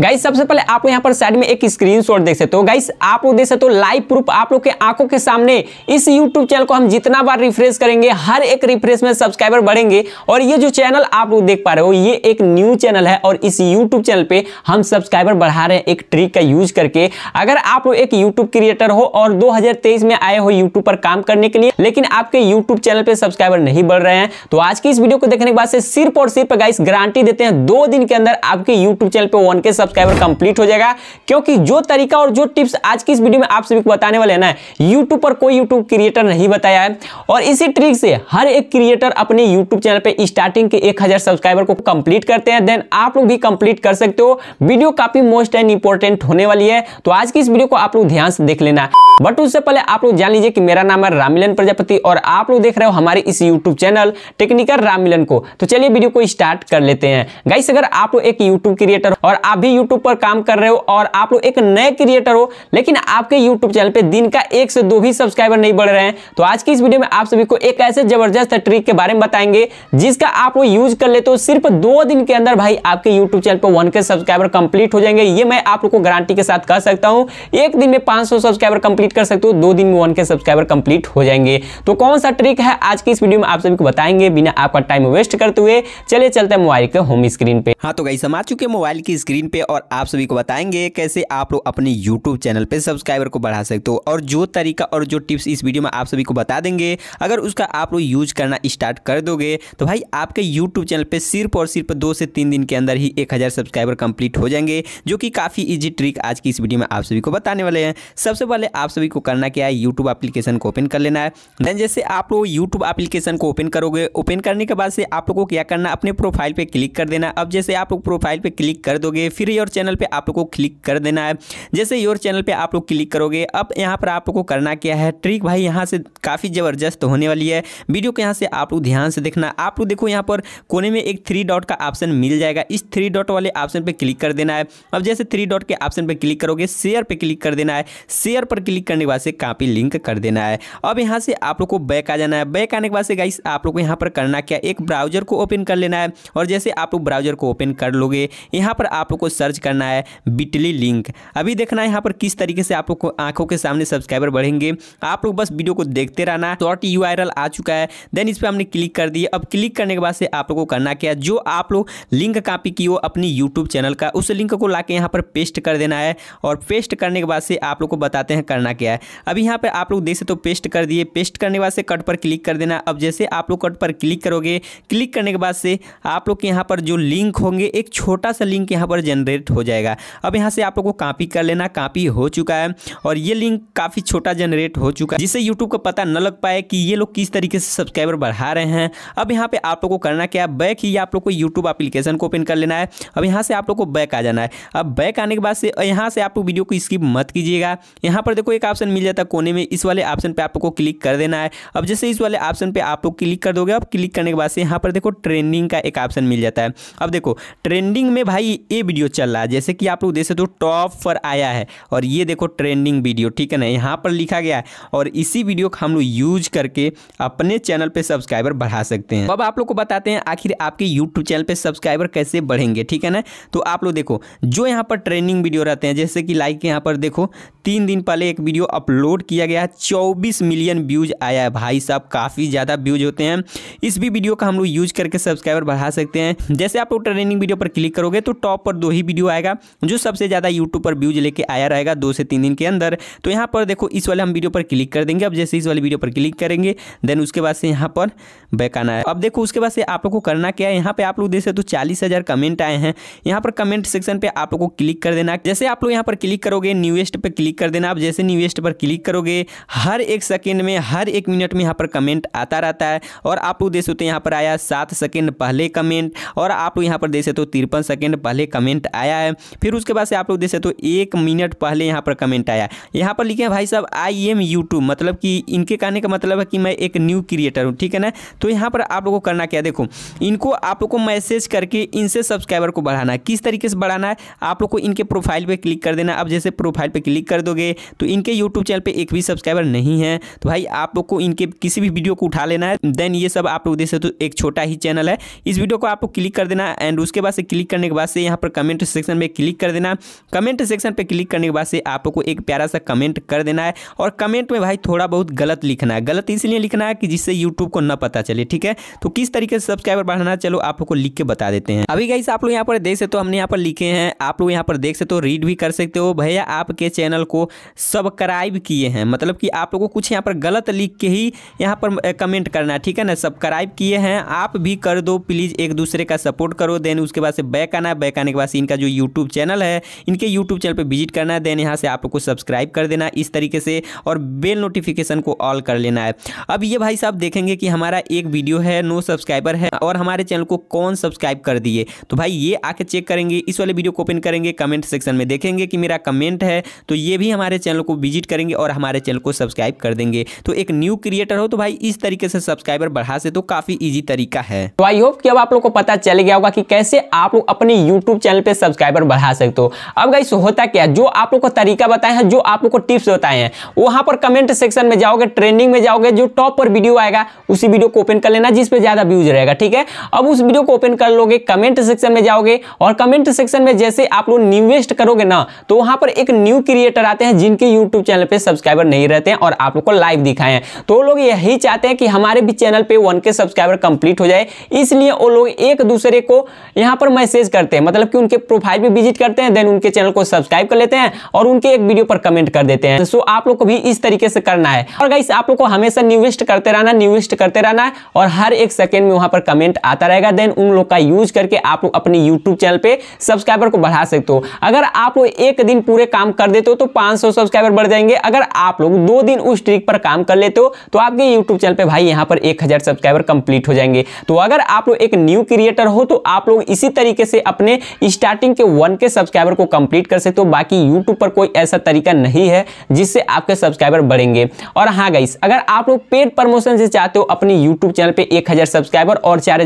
guys सबसे पहले आप यहाँ पर साइड में एक स्क्रीनशॉट देख सकते हो गाइस आप लोग देख सकते हो लाइव प्रूफ आप लोग के आंखों के सामने इस यूट्यूब चैनल को हम जितना बार रिफ्रेश करेंगे हर एक रिफ्रेश में सब्सक्राइबर बढ़ेंगे और ये जो चैनल आप लोग देख पा रहे हो ये एक न्यू चैनल है और इस यूट्यूब चैनल पर हम सब्सक्राइबर बढ़ा रहे हैं एक ट्रिक का यूज करके अगर आप लोग एक यूट्यूब क्रिएटर हो और दो में आए हो यूट्यूब पर काम करने के लिए लेकिन आपके यूट्यूब चैनल पर सब्सक्राइबर नहीं बढ़ रहे हैं तो आज की इस वीडियो को देखने के बाद सिर्फ और सिर्फ गाइस गारंटी देते हैं दो दिन के अंदर आपके यूट्यूब चैनल पर वन के सब्सक्राइबर कंप्लीट हो जाएगा क्योंकि जो तरीका और जो टिप्स आज की इस वीडियो में आप सभी को बताने वाले हैं ना यूट्यूब पर कोई यूट्यूब क्रिएटर नहीं बताया है और इसी ट्रिक से हर एक क्रिएटर अपने यूट्यूब चैनल पर स्टार्टिंग के एक सब्सक्राइबर को कंप्लीट करते हैं देन आप लोग भी कंप्लीट कर सकते हो वीडियो काफी मोस्ट एंड इंपॉर्टेंट होने वाली है तो आज की इस वीडियो को आप लोग ध्यान से देख लेना बट उससे पहले आप लोग जान लीजिए कि मेरा नाम है रामिलन प्रजापति और आप लोग देख रहे हो हमारे इस YouTube चैनल टेक्निकल रामिलन को तो चलिए वीडियो को स्टार्ट कर लेते हैं गाइस अगर आप लोग एक YouTube क्रिएटर और आप भी यूट्यूब पर काम कर रहे हो और आप लोग एक नए क्रिएटर हो लेकिन आपके यूट्यूब चैनल पर दिन का एक से दो ही सब्सक्राइबर नहीं बढ़ रहे हैं तो आज की इस वीडियो में आप सभी को एक ऐसे जबरदस्त ट्रिक के बारे में बताएंगे जिसका आप लोग यूज कर लेते हो सिर्फ दो दिन के अंदर भाई आपके यूट्यूब चैनल पर वन के सब्सक्राइबर कंप्लीट हो जाएंगे ये मैं आप लोग को गारंटी के साथ कह सकता हूँ एक दिन में पांच सब्सक्राइबर कंप्लीट कर सकते हो दो दिन में वन के सब्सक्राइबर कंप्लीट हो जाएंगे तो कौन सा ट्रिक है आज की इस वीडियो में आप सभी को बताएंगे बिना आपका टाइम वेस्ट करते हुए चले चलते मोबाइल के होम स्क्रीन पे हाँ तो गई समा चुके मोबाइल की स्क्रीन पे और आप सभी को बताएंगे कैसे आप लोग अपने यूट्यूब चैनल पर सब्सक्राइबर को बढ़ा सकते हो और जो तरीका और जो टिप्स इस वीडियो में आप सभी को बता देंगे अगर उसका आप लोग यूज करना स्टार्ट कर दोगे तो भाई आपके यूट्यूब चैनल पर सिर्फ और सिर्फ दो से तीन दिन के अंदर ही एक सब्सक्राइबर कंप्लीट हो जाएंगे जो कि काफ़ी ईजी ट्रिक आज की इस वीडियो में आप सभी को बताने वाले हैं सबसे पहले आप सभी को करना क्या है यूट्यूब एप्लीकेशन को ओपन कर लेना है देन जैसे आप लोग यूट्यूब एप्लीकेशन को ओपन करोगे ओपन करने के बाद से आप लोग को क्या करना अपने प्रोफाइल पर क्लिक कर देना अब जैसे आप लोग प्रोफाइल पर क्लिक कर दोगे फिर योर चैनल पे आप लोग को क्लिक कर देना है जैसे योर चैनल पे आप लोग क्लिक करोगे अब यहाँ पर आप लोग को करना क्या है ट्रिक भाई यहाँ से काफ़ी ज़बरदस्त होने वाली है वीडियो को यहाँ से आप लोग ध्यान से देखना आप लोग देखो यहाँ पर कोने में एक थ्री डॉट का ऑप्शन मिल जाएगा इस थ्री डॉट वाले ऑप्शन पर क्लिक कर देना है अब जैसे थ्री डॉट के ऑप्शन पर क्लिक करोगे शेयर पर क्लिक कर देना है शेयर पर क्लिक करने के बाद से कापी लिंक कर देना है अब यहाँ से आप लोग को बैक आ जाना है बैक आने के बाद से गाई आप लोग को यहाँ पर करना क्या एक ब्राउजर को ओपन कर लेना है और जैसे आप लोग ब्राउजर को ओपन कर लोगे यहाँ पर आप लोग को सर्च करना है बिटली लिंक अभी देखना है यहाँ पर किस तरीके से आप लोग को आंखों के सामने सब्सक्राइबर बढ़ेंगे आप लोग बस वीडियो को देखते रहना शॉर्ट यू आ चुका है देन इस पर हमने क्लिक कर दिया अब क्लिक करने के बाद से आप लोग को करना क्या जो आप लोग लिंक कापी की हो अपनी यूट्यूब चैनल का उस लिंक को ला के यहाँ पर पेस्ट कर देना है और पेस्ट करने के बाद से आप लोग को बताते हैं करना क्या है अभी यहाँ पर आप लोग देख सकते हो तो पेस्ट कर दिए पेस्ट करने के बाद से कट पर क्लिक कर देना अब जैसे आप लोग कट पर क्लिक करोगे क्लिक करने के बाद से आप लोग के यहाँ पर जो लिंक होंगे एक छोटा सा लिंक यहाँ पर जनरेट जनरेट हो जाएगा अब यहाँ से आप लोग को कापी कर लेना कापी हो चुका है और ये लिंक काफ़ी छोटा जनरेट हो चुका है जिससे यूट्यूब को पता न लग पाए कि ये लोग किस तरीके से सब्सक्राइबर बढ़ा रहे हैं अब यहाँ पर आप लोग को करना क्या है बैक ही आप लोग को यूट्यूब अप्लीकेशन को ओपन कर लेना है अब यहाँ से आप लोग को बैक आ जाना है अब बैक आने के बाद से यहाँ से आप लोग वीडियो को स्किप मत कीजिएगा यहाँ पर देखो एक ऑप्शन मिल जाता है कोने में इस वाले ऑप्शन पर आप लोग को क्लिक कर देना है अब जैसे इस वाले ऑप्शन पर आप लोग क्लिक कर दोगे अब क्लिक करने के बाद से यहाँ पर देखो ट्रेंडिंग का एक ऑप्शन मिल जाता है अब देखो ट्रेंडिंग में भाई ये वीडियो चल रहा है जैसे कि आप लोग देख सकते हो टॉप पर आया है और ये देखो ट्रेंडिंग वीडियो ठीक है ना यहाँ पर लिखा गया है और इसी वीडियो को हम लोग यूज करके अपने चैनल पर सब्सक्राइबर बढ़ा सकते हैं अब आप लोग को बताते हैं आखिर आपके यूट्यूब चैनल पर सब्सक्राइबर कैसे बढ़ेंगे ठीक है ना तो आप लोग देखो जो यहाँ पर ट्रेंडिंग वीडियो रहते हैं जैसे कि लाइक यहाँ पर देखो तीन दिन पहले एक वीडियो अपलोड किया गया है चौबीस मिलियन व्यूज आया है भाई साहब काफ़ी ज़्यादा व्यूज होते हैं इस भी वीडियो का हम लोग यूज करके सब्सक्राइबर बढ़ा सकते हैं जैसे आप लोग ट्रेंडिंग वीडियो पर क्लिक करोगे तो टॉप पर दो ही वीडियो आएगा जो सबसे ज़्यादा यूट्यूब पर व्यूज लेके आया रहेगा दो से तीन दिन के अंदर तो यहाँ पर देखो इस वाले हम वीडियो पर क्लिक कर देंगे अब जैसे इस वाले वीडियो पर क्लिक करेंगे देन उसके बाद से यहाँ पर बैक आना है अब देखो उसके बाद से आप लोग को करना क्या है यहाँ पे आप लोग देख सकते हो चालीस हज़ार कमेंट आए हैं यहाँ पर कमेंट सेक्शन पे आप लोग को क्लिक कर देना जैसे आप लोग यहाँ पर क्लिक करोगे न्यूएस्ट पर क्लिक कर देना आप जैसे न्यूएस्ट पर क्लिक करोगे हर एक सेकेंड में हर एक मिनट में यहाँ पर कमेंट आता रहता है और आप लोग देख सकते हो यहाँ पर आया सात सेकेंड पहले कमेंट और आप लोग यहाँ पर देख सकते हो तिरपन सेकेंड पहले कमेंट आया है फिर उसके बाद से आप लोग देख सकते हो एक मिनट पहले यहाँ पर कमेंट आया यहाँ पर लिखे भाई साहब आई एम यूट्यूब मतलब कि इनके कहने का मतलब है कि मैं एक न्यू क्रिएटर हूँ ठीक है ना तो यहाँ पर आप लोगों को करना क्या देखो इनको आप लोग को मैसेज करके इनसे सब्सक्राइबर को बढ़ाना है किस तरीके से बढ़ाना है आप लोग को इनके प्रोफाइल पर क्लिक कर देना अब जैसे प्रोफाइल पर क्लिक कर दोगे तो इनके यूट्यूब चैनल पर एक भी सब्सक्राइबर नहीं है तो भाई आप लोग को इनके किसी भी वीडियो को उठा लेना है देन ये सब आप लोग देख सकते हो एक छोटा ही चैनल है इस वीडियो को आप लोग क्लिक कर देना एंड उसके बाद से क्लिक करने के बाद से यहाँ पर कमेंट सेक्शन में क्लिक कर देना कमेंट सेक्शन पर क्लिक करने के बाद से आपको एक प्यारा सा कमेंट कर देना है और कमेंट में भाई थोड़ा बहुत गलत लिखना है गलत इसलिए लिखना है कि जिससे यूट्यूब को न पता चले ठीक है तो किस तरीके से सब्सक्राइबर बढ़ाना चलो आपको लिख के बता देते हैं अभी गाइस आप लोग यहाँ पर देख सकते हो हमने यहाँ पर लिखे हैं आप लोग यहाँ पर देख सकते हो रीड भी कर सकते हो भैया आपके चैनल को सब्सक्राइब किए हैं मतलब कि आप लोगों को कुछ यहाँ पर गलत लिख के ही यहाँ पर कमेंट करना है ठीक है ना सब्सक्राइब किए हैं आप भी कर दो प्लीज़ एक दूसरे का सपोर्ट करो देन उसके बाद से बैक आना बैक आने के बाद इनका इनका जो यूट्यूब चैनल है इनके यूट्यूब चैनल पर विजिट करना है देन यहाँ से आप लोग को सब्सक्राइब कर देना इस तरीके से और बेल नोटिफिकेशन को ऑल कर लेना है अब ये भाई साहब देखेंगे कि हमारा एक वीडियो है नो सब्सक्राइबर है और हमारे चैनल को कौन सब्सक्राइब कर दिए तो भाई ये आके चेक करेंगे इस वाले वीडियो को ओपन करेंगे कमेंट सेक्शन में देखेंगे कि मेरा कमेंट है तो ये भी हमारे चैनल को विजिट करेंगे और हमारे चैनल को सब्सक्राइब कर देंगे तो एक न्यू क्रिएटर हो तो भाई इस तरीके से सब्सक्राइबर बढ़ा से तो काफी इजी तरीका है तो आई होप कि अब आप लोग को पता चल गया होगा कि कैसे आप लोग अपने यूट्यूब चैनल पर सब्सक्राइबर बढ़ा सकते हो अब गाइस होता क्या जो आप लोग को तरीका बताए हैं जो आप लोग को टिप्स बताए हैं वहां पर कमेंट सेक्शन में जाओगे ट्रेंडिंग में जाओगे जो टॉप पर वीडियो आएगा उसी वीडियो को ओपन कर लेना जिसपे ज़्यादा व्यूज रहेगा ठीक है अब उस वीडियो को ओपन कर लोगे कमेंट सेक्शन में जाओगे और कमेंट सेक्शन में जैसे आप लोग निवेस्ट करोगे ना तो वहां पर एक न्यू क्रिएटर आते हैं जिनके यूट्यूब चैनल पर सब्सक्राइबर नहीं रहते हैं और आप लोग को लाइव दिखाए हैं तो लोग यही चाहते हैं कि हमारे भी चैनल पर वन के सब्सक्राइबर कंप्लीट हो जाए इसलिए वो लोग एक दूसरे को यहां पर मैसेज करते हैं मतलब कि उनके प्रो प्रोफाइल पर विजिट करते हैं देन उनके चैनल को सब्सक्राइब कर लेते हैं और उनके एक वीडियो पर कमेंट कर देते हैं सो आप लोग को भी इस तरीके से करना है और गाइस आप लोग को हमेशा न्यूवेस्ट करते रहना न्यूवेस्ट करते रहना है और हर एक सेकेंड में वहाँ पर कमेंट आता रहेगा देन उन लोग का यूज करके आप लोग अपने यूट्यूब चैनल पर सब्सक्राइबर को बढ़ा सकते हो अगर आप लोग एक दिन पूरे काम कर देते हो तो पाँच सब्सक्राइबर बढ़ जाएंगे अगर आप लोग दो दिन उस ट्रिक पर काम कर लेते हो तो आपके यूट्यूब चैनल पर भाई यहाँ पर एक सब्सक्राइबर कंप्लीट हो जाएंगे तो अगर आप लोग एक न्यू क्रिएटर हो तो आप लोग इसी तरीके से अपने स्टार्ट स्टार्टिंग के वन के सब्सक्राइबर को कंप्लीट कर सकते हो बाकी यूट्यूब पर कोई ऐसा तरीका नहीं है जिससे आपके सब्सक्राइबर बढ़ेंगे और हाँ गाइस अगर आप लोग पेड प्रमोशन से चाहते हो अपने यूट्यूब चैनल पर एक सब्सक्राइबर और चार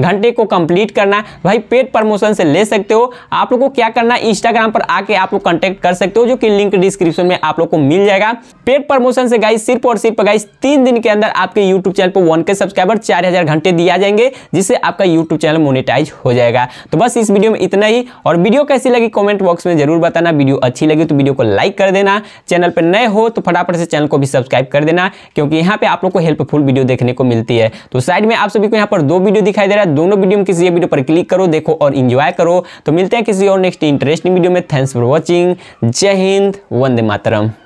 घंटे को कंप्लीट करना भाई पेड प्रमोशन से ले सकते हो आप लोग को क्या करना इंस्टाग्राम पर आके आप लोग कॉन्टेक्ट कर सकते हो जो कि लिंक डिस्क्रिप्शन में आप लोग को मिल जाएगा पेड प्रमोशन से गाइस सिर्फ और सिर्फ गाइस तीन दिन के अंदर आपके यूट्यूब चैनल पर वन के सब्सक्राइबर चार घंटे दिया जाएंगे जिससे आपका यूट्यूब चैनल मोनिटाइज हो जाएगा तो बस इस वीडियो में इतना ही और वीडियो कैसी लगी कमेंट बॉक्स में जरूर बताना वीडियो अच्छी लगी तो वीडियो को लाइक कर देना चैनल पर नए हो तो फटाफट से चैनल को भी सब्सक्राइब कर देना क्योंकि यहाँ पे आप लोग को हेल्पफुल वीडियो देखने को मिलती है तो साइड में आप सभी को यहाँ पर दो वीडियो दिखाई दे रहा है दोनों वीडियो में किसी वीडियो पर क्लिक करो देखो और इन्जॉय करो तो मिलते हैं किसी और नेक्स्ट इंटरेस्टिंग वीडियो में थैंक्स फॉर वॉचिंग जय हिंद वंदे मातरम